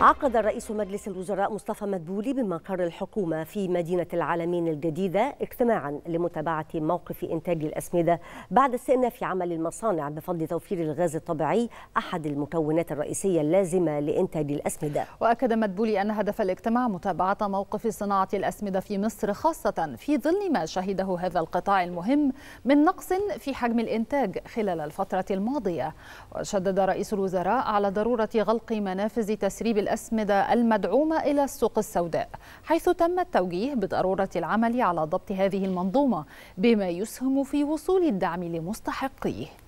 عقد رئيس مجلس الوزراء مصطفى مدبولي بمقر الحكومة في مدينة العالمين الجديدة اجتماعا لمتابعة موقف إنتاج الأسمدة بعد استئناف عمل المصانع بفضل توفير الغاز الطبيعي أحد المكونات الرئيسية اللازمة لإنتاج الأسمدة وأكد مدبولي أن هدف الاجتماع متابعة موقف صناعة الأسمدة في مصر خاصة في ظل ما شهده هذا القطاع المهم من نقص في حجم الإنتاج خلال الفترة الماضية وشدد رئيس الوزراء على ضرورة غلق منافذ تسريب الأسمدة المدعومة إلى السوق السوداء حيث تم التوجيه بضرورة العمل على ضبط هذه المنظومة بما يسهم في وصول الدعم لمستحقيه